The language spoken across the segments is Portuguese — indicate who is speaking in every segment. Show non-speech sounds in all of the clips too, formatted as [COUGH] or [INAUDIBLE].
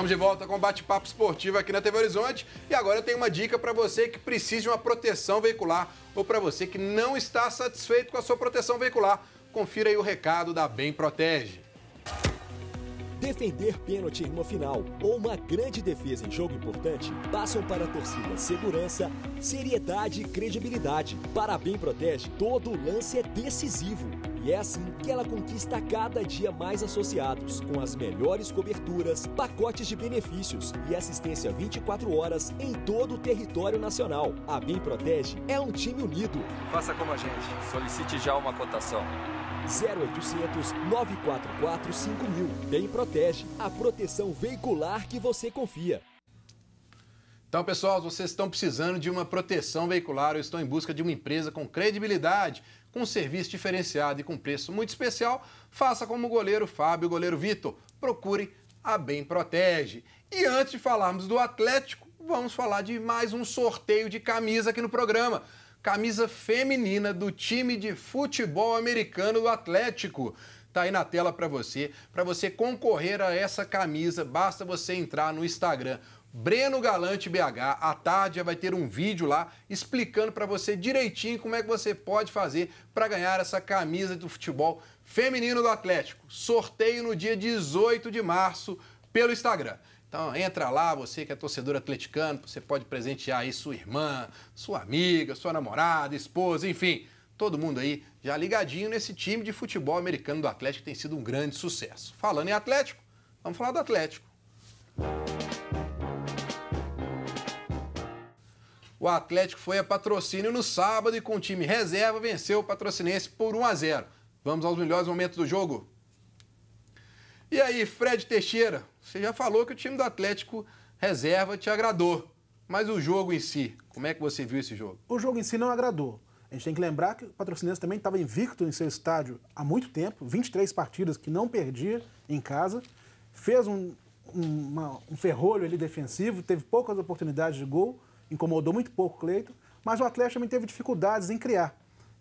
Speaker 1: Estamos de volta com o bate-papo esportivo aqui na TV Horizonte e agora eu tenho uma dica para você que precisa de uma proteção veicular ou para você que não está satisfeito com a sua proteção veicular. Confira aí o recado da Bem Protege.
Speaker 2: Defender pênalti em uma final ou uma grande defesa em jogo importante passam para a torcida segurança, seriedade e credibilidade. Para a Bem Protege, todo lance é decisivo e é assim que ela conquista cada dia mais associados, com as melhores coberturas, pacotes de benefícios e assistência 24 horas em todo o território nacional. A Bem Protege é um time unido. Faça como a gente,
Speaker 3: solicite já uma cotação.
Speaker 2: 0800 944 5000. Bem Protege, a proteção veicular que você confia.
Speaker 1: Então, pessoal, vocês estão precisando de uma proteção veicular ou estão em busca de uma empresa com credibilidade, com serviço diferenciado e com preço muito especial, faça como o goleiro Fábio e o goleiro Vitor. Procure a Bem Protege. E antes de falarmos do Atlético, vamos falar de mais um sorteio de camisa aqui no programa. Camisa feminina do time de futebol americano do Atlético tá aí na tela para você. Para você concorrer a essa camisa, basta você entrar no Instagram Breno Galante BH, à tarde já vai ter um vídeo lá explicando para você direitinho como é que você pode fazer para ganhar essa camisa do futebol feminino do Atlético. Sorteio no dia 18 de março pelo Instagram. Então entra lá, você que é torcedor atleticano, você pode presentear aí sua irmã, sua amiga, sua namorada, esposa, enfim, todo mundo aí já ligadinho nesse time de futebol americano do Atlético que tem sido um grande sucesso. Falando em Atlético, vamos falar do Atlético. O Atlético foi a patrocínio no sábado e com o time reserva venceu o patrocinense por 1 a 0. Vamos aos melhores momentos do jogo. E aí, Fred Teixeira, você já falou que o time do Atlético reserva te agradou. Mas o jogo em si, como é que você viu esse jogo?
Speaker 4: O jogo em si não agradou. A gente tem que lembrar que o Patrocinense também estava invicto em seu estádio há muito tempo, 23 partidas que não perdia em casa, fez um, um, uma, um ferrolho ali defensivo, teve poucas oportunidades de gol, incomodou muito pouco o Cleiton, mas o Atlético também teve dificuldades em criar,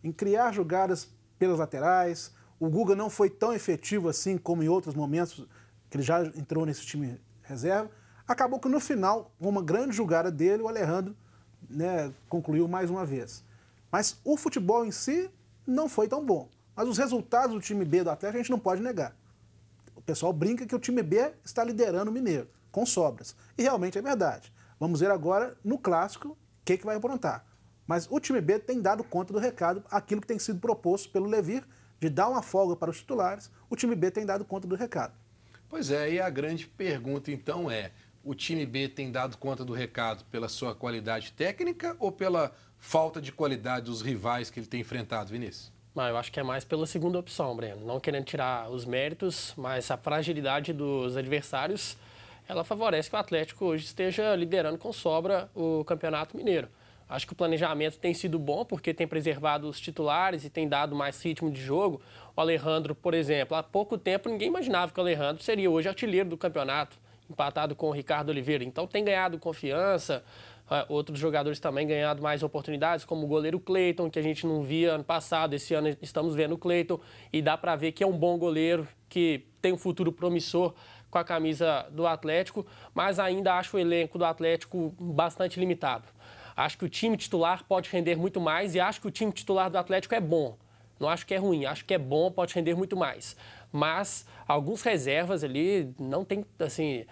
Speaker 4: em criar jogadas pelas laterais. O Guga não foi tão efetivo assim como em outros momentos que ele já entrou nesse time reserva. Acabou que no final, com uma grande jogada dele, o Alejandro né, concluiu mais uma vez. Mas o futebol em si não foi tão bom. Mas os resultados do time B do Atlético a gente não pode negar. O pessoal brinca que o time B está liderando o Mineiro, com sobras. E realmente é verdade. Vamos ver agora, no clássico, o que, é que vai aprontar. Mas o time B tem dado conta do recado, aquilo que tem sido proposto pelo Levir, de dar uma folga para os titulares, o time B tem dado conta do recado.
Speaker 1: Pois é, e a grande pergunta então é: o time B tem dado conta do recado pela sua qualidade técnica ou pela falta de qualidade dos rivais que ele tem enfrentado,
Speaker 3: Vinícius? Não, eu acho que é mais pela segunda opção, Breno. Não querendo tirar os méritos, mas a fragilidade dos adversários ela favorece que o Atlético hoje esteja liderando com sobra o Campeonato Mineiro. Acho que o planejamento tem sido bom porque tem preservado os titulares e tem dado mais ritmo de jogo. O Alejandro, por exemplo, há pouco tempo ninguém imaginava que o Alejandro seria hoje artilheiro do campeonato, empatado com o Ricardo Oliveira. Então tem ganhado confiança, é, outros jogadores também ganhado mais oportunidades, como o goleiro Cleiton, que a gente não via ano passado. Esse ano estamos vendo o Cleiton e dá para ver que é um bom goleiro, que tem um futuro promissor com a camisa do Atlético, mas ainda acho o elenco do Atlético bastante limitado. Acho que o time titular pode render muito mais e acho que o time titular do Atlético é bom. Não acho que é ruim, acho que é bom, pode render muito mais. Mas alguns reservas ali não tem assim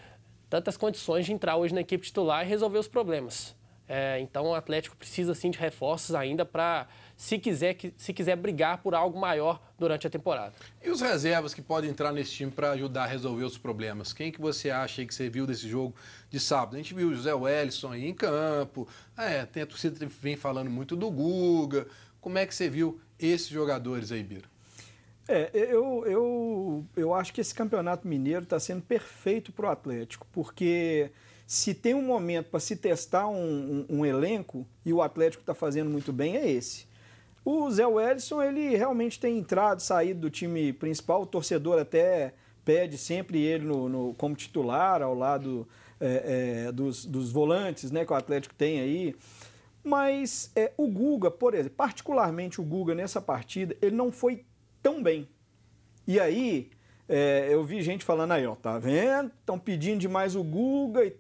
Speaker 3: tantas condições de entrar hoje na equipe titular e resolver os problemas. É, então o Atlético precisa sim de reforços ainda para, se quiser, se quiser brigar por algo maior durante a temporada.
Speaker 1: E os reservas que podem entrar nesse time para ajudar a resolver os problemas? Quem que você acha que você viu desse jogo de sábado? A gente viu o José Wellison aí em campo, é, tem a torcida que vem falando muito do Guga. Como é que você viu esses jogadores aí, Biro?
Speaker 2: É, eu, eu, eu acho que esse campeonato mineiro está sendo perfeito para o Atlético, porque se tem um momento para se testar um, um, um, elenco, e o Atlético está fazendo muito bem, é esse. O Zé Wellison, ele realmente tem entrado, saído do time principal, o torcedor até pede sempre ele no, no como titular, ao lado é, é, dos, dos volantes né, que o Atlético tem aí. Mas é, o Guga, por exemplo, particularmente o Guga nessa partida, ele não foi tão bem. E aí, é, eu vi gente falando aí, ó, tá vendo? Estão pedindo demais o Guga e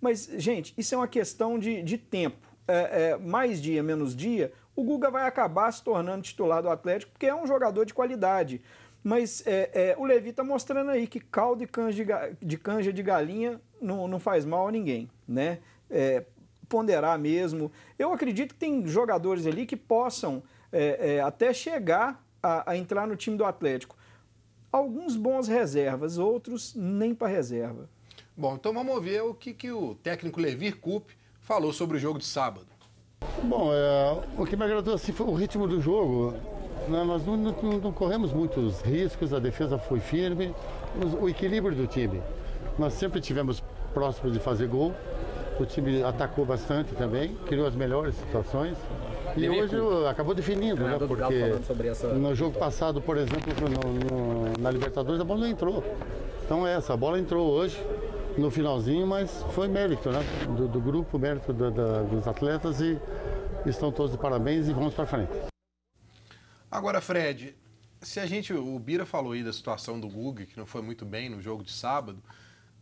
Speaker 2: mas, gente, isso é uma questão de, de tempo. É, é, mais dia, menos dia, o Guga vai acabar se tornando titular do Atlético, porque é um jogador de qualidade. Mas é, é o Levi tá mostrando aí que caldo e canja de, de, canja de galinha não, não faz mal a ninguém, né? É, ponderar mesmo. Eu acredito que tem jogadores ali que possam é, até chegar a, a entrar no time do Atlético. Alguns bons reservas, outros nem para reserva. Bom, então vamos ver o que, que o técnico Levir Coup
Speaker 1: falou sobre o jogo de sábado.
Speaker 3: Bom, é, o que me agradou assim, foi o ritmo do jogo. Né? Nós não, não, não, corremos muitos riscos, a defesa foi firme, o equilíbrio do time. Nós sempre tivemos próximos de fazer gol, o time atacou bastante também, criou as melhores situações. E Levir hoje acabou definindo, né? Porque essa... no jogo passado, por exemplo, no, no, na Libertadores, a bola não entrou. Então é essa, a bola entrou hoje, no finalzinho, mas foi mérito, né? Do, do grupo, mérito do, do, dos atletas e estão todos de parabéns e vamos para frente.
Speaker 1: Agora, Fred, se a gente. O Bira falou aí da situação do Gug, que não foi muito bem no jogo de sábado,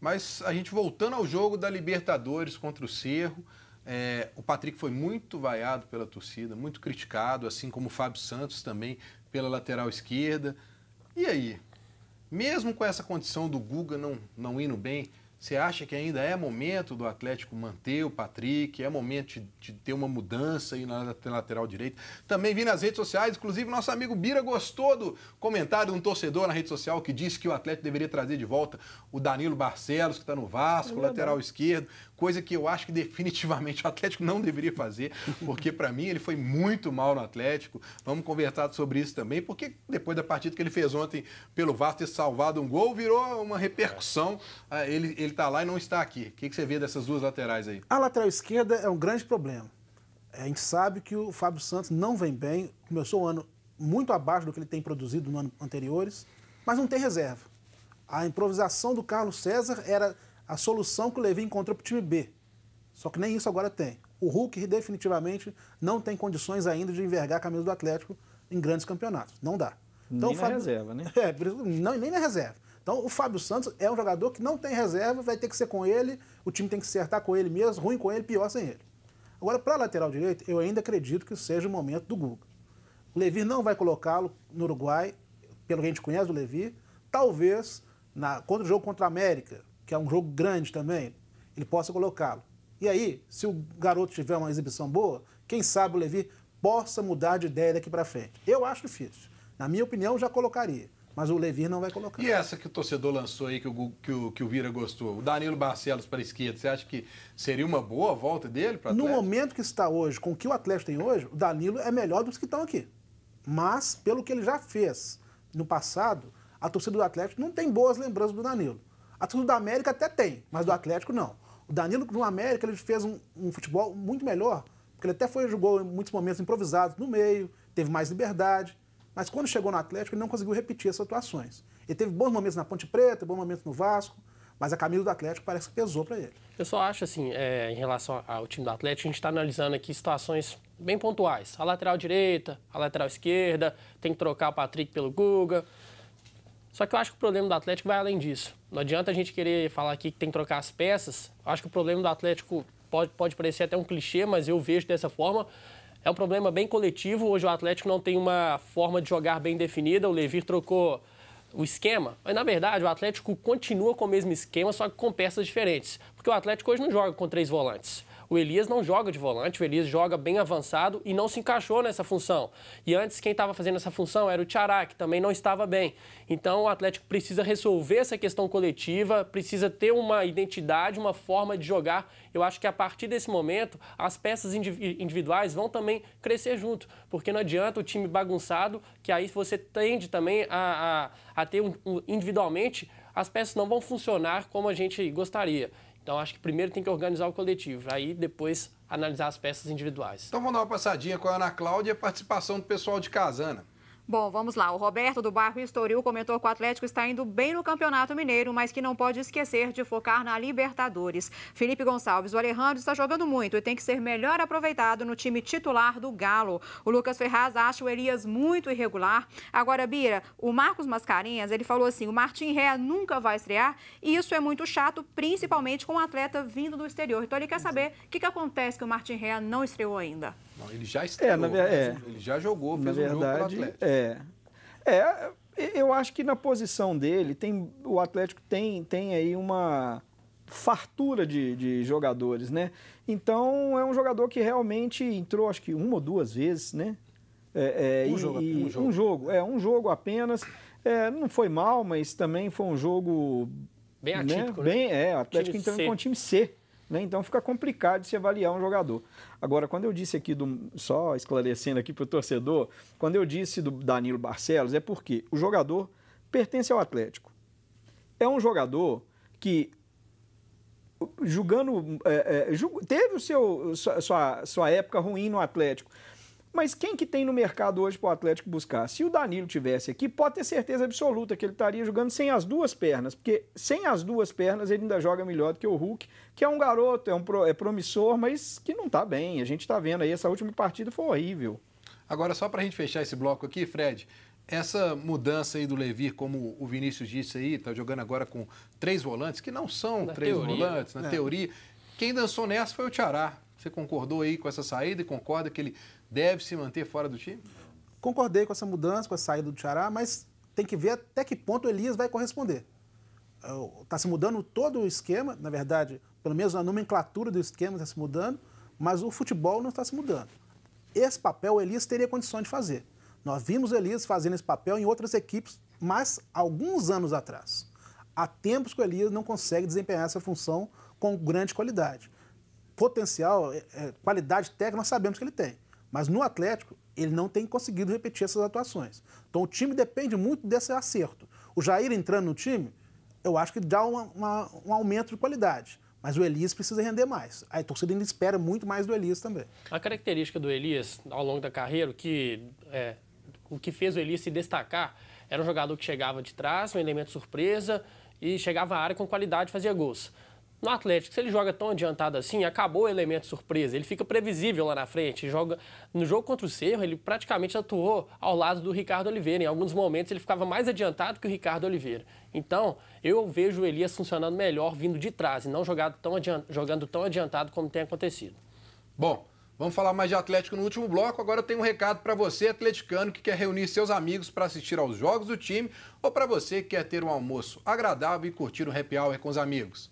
Speaker 1: mas a gente voltando ao jogo da Libertadores contra o Cerro. É, o Patrick foi muito vaiado pela torcida, muito criticado, assim como o Fábio Santos também pela lateral esquerda. E aí? Mesmo com essa condição do Guga não, não indo bem, você acha que ainda é momento do Atlético manter o Patrick? É momento de, de ter uma mudança aí na, lateral direita? Também vi nas redes sociais, inclusive nosso amigo Bira gostou do comentário de um torcedor na rede social que disse que o Atlético deveria trazer de volta o Danilo Barcelos, que está no Vasco, é lateral esquerdo coisa que eu acho que definitivamente [LAUGHS] o Atlético não deveria fazer, porque para mim ele foi muito mal no Atlético. Vamos conversar sobre isso também, porque depois da partida que ele fez ontem pelo Vasco ter salvado um gol, virou uma repercussão. Ah, ele, ele tá lá e não está aqui. O que, você vê dessas duas laterais aí?
Speaker 4: A lateral esquerda é um grande problema. É, a gente sabe que o Fábio Santos não vem bem, começou o ano muito abaixo do que ele tem produzido no ano anteriores, mas não tem reserva. A improvisação do Carlos César era a solução que o Levi encontrou para o time B. Só que nem isso agora tem. O Hulk definitivamente não tem condições ainda de envergar a camisa do Atlético em grandes campeonatos. Não dá. Então, nem o Fábio... na reserva, né? [LAUGHS] É, não, nem na reserva. Então, o Fábio Santos é um jogador que não tem reserva, vai ter que ser com ele, o time tem que acertar com ele mesmo, ruim com ele, pior sem ele. Agora, para a lateral direita, eu ainda acredito que seja o momento do Guga. O Levi não vai colocá-lo no Uruguai, pelo que a gente conhece do Levi, talvez na, contra o jogo contra a América, que é um jogo grande também, ele possa colocá-lo. E aí, se o garoto tiver uma exibição boa, quem sabe o Levi possa mudar de ideia daqui para frente. Eu acho difícil. Na minha opinião, já colocaria. Mas o Levi não vai colocar.
Speaker 1: E essa que o torcedor lançou aí, que o, que o, que o Vira gostou? O Danilo Barcelos para a esquerda, você acha que seria uma boa volta dele
Speaker 4: para No momento que está hoje, com o que o Atlético tem hoje, o Danilo é melhor dos que estão aqui. Mas, pelo que ele já fez no passado, a torcida do Atlético não tem boas lembranças do Danilo torcida do América até tem, mas do Atlético não. O Danilo no América ele fez um, um futebol muito melhor, porque ele até foi jogou em muitos momentos improvisados no meio, teve mais liberdade, mas quando chegou no Atlético ele não conseguiu repetir essas atuações. Ele teve bons momentos na Ponte Preta, bons momentos no Vasco, mas a camisa do Atlético parece que pesou para ele.
Speaker 3: Eu só acho assim, é, em relação ao time do Atlético, a gente está analisando aqui situações bem pontuais. A lateral direita, a lateral esquerda, tem que trocar o Patrick pelo Guga. Só que eu acho que o problema do Atlético vai além disso. Não adianta a gente querer falar aqui que tem que trocar as peças. Eu acho que o problema do Atlético pode, pode parecer até um clichê, mas eu vejo dessa forma. É um problema bem coletivo. Hoje o Atlético não tem uma forma de jogar bem definida. O Levir trocou o esquema. Mas, na verdade, o Atlético continua com o mesmo esquema, só que com peças diferentes. Porque o Atlético hoje não joga com três volantes. O Elias não joga de volante, o Elias joga bem avançado e não se encaixou nessa função. E antes quem estava fazendo essa função era o Tiará, que também não estava bem. Então o Atlético precisa resolver essa questão coletiva, precisa ter uma identidade, uma forma de jogar. Eu acho que a partir desse momento as peças individuais vão também crescer junto, porque não adianta o time bagunçado, que aí você tende também a, a, a ter um, um, individualmente as peças não vão funcionar como a gente gostaria. Então, acho que primeiro tem que organizar o coletivo, aí depois analisar as peças individuais.
Speaker 1: Então, vamos dar uma passadinha com a Ana Cláudia e a participação do pessoal de Casana.
Speaker 2: Bom, vamos lá. O Roberto do Barro Estoril comentou que o Atlético está indo bem no Campeonato Mineiro, mas que não pode esquecer de focar na Libertadores. Felipe Gonçalves, o Alejandro está jogando muito e tem que ser melhor aproveitado no time titular do Galo. O Lucas Ferraz acha o Elias muito irregular. Agora, Bira, o Marcos Mascarenhas, ele falou assim, o Martin Ré nunca vai estrear e isso é muito chato, principalmente com um atleta vindo do exterior. Então, ele quer é. saber o que, que acontece que o Martin Ré não estreou ainda.
Speaker 1: Não, ele já é, estreou, é, na, né? é, ele já jogou, fez na um verdade,
Speaker 2: Atlético. É, é, eu acho que na posição dele, tem, o Atlético tem, tem aí uma fartura de, de jogadores, né? Então é um jogador que realmente entrou, acho que uma ou duas vezes, né? É, é, um, e, jogo, um, jogo, um jogo. É, um jogo apenas. É, não foi mal, mas também foi um jogo. Bem né? atípico, né? né? Bem, é, o Atlético time entrando com o time C. Né? Então fica complicado de se avaliar um jogador. Agora, quando eu disse aqui, do, só esclarecendo aqui para o torcedor, quando eu disse do Danilo Barcelos, é porque o jogador pertence ao Atlético. É um jogador que julgando é, é, teve o seu sua, sua época ruim no Atlético mas quem que tem no mercado hoje para o Atlético buscar? Se o Danilo tivesse aqui, pode ter certeza absoluta que ele estaria jogando sem as duas pernas, porque sem as duas pernas ele ainda joga melhor do que o Hulk, que é um garoto, é, um pro, é promissor, mas que não está bem. A gente está vendo aí, essa última partida foi horrível. Agora, só para a gente fechar esse bloco
Speaker 1: aqui, Fred, essa mudança aí do Levir, como o Vinícius disse aí, está jogando agora com três volantes, que não são na três teoria. volantes, na é. teoria. Quem dançou nessa foi o Tiará. Você concordou aí com essa saída e concorda que ele deve se manter fora do time?
Speaker 4: Concordei com essa mudança, com a saída do Tiará, mas tem que ver até que ponto o Elias vai corresponder. Está é, se mudando todo o esquema, na verdade, pelo menos a nomenclatura do esquema está se mudando, mas o futebol não está se mudando. Esse papel o Elias teria condições de fazer. Nós vimos o Elias fazendo esse papel em outras equipes, mas alguns anos atrás. Há tempos que o Elias não consegue desempenhar essa função com grande qualidade potencial, é, é, qualidade técnica, nós sabemos que ele tem. Mas no Atlético, ele não tem conseguido repetir essas atuações. Então o time depende muito desse acerto. O Jair entrando no time, eu acho que dá uma, uma, um aumento de qualidade. Mas o Elias precisa render mais. A torcida ainda espera muito mais do Elias também.
Speaker 3: A característica do Elias ao longo da carreira, o que, é, o que fez o Elias se destacar, era um jogador que chegava de trás, um elemento surpresa, e chegava à área com qualidade e fazia gols. No Atlético, se ele joga tão adiantado assim, acabou o elemento surpresa. Ele fica previsível lá na frente. Joga No jogo contra o Cerro, ele praticamente atuou ao lado do Ricardo Oliveira. Em alguns momentos, ele ficava mais adiantado que o Ricardo Oliveira. Então, eu vejo o Elias funcionando melhor vindo de trás e não jogado tão jogando tão adiantado como tem acontecido.
Speaker 1: Bom, Vamos falar mais de Atlético no último bloco. Agora eu tenho um recado para você, atleticano, que quer reunir seus amigos para assistir aos jogos do time ou para você que quer ter um almoço agradável e curtir um happy hour com os amigos.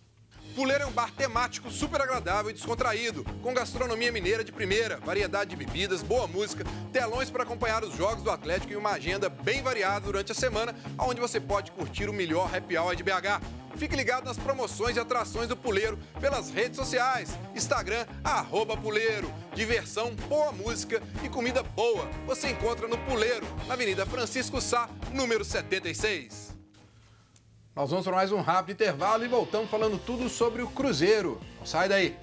Speaker 1: Puleiro é um bar temático super agradável e descontraído, com gastronomia mineira de primeira, variedade de bebidas, boa música, telões para acompanhar os jogos do Atlético e uma agenda bem variada durante a semana, onde você pode curtir o melhor happy hour de BH. Fique ligado nas promoções e atrações do Puleiro pelas redes sociais. Instagram, arroba Puleiro. Diversão, boa música e comida boa. Você encontra no Puleiro, na Avenida Francisco Sá, número 76. Nós vamos para mais um rápido intervalo e voltamos falando tudo sobre o Cruzeiro. Não sai daí!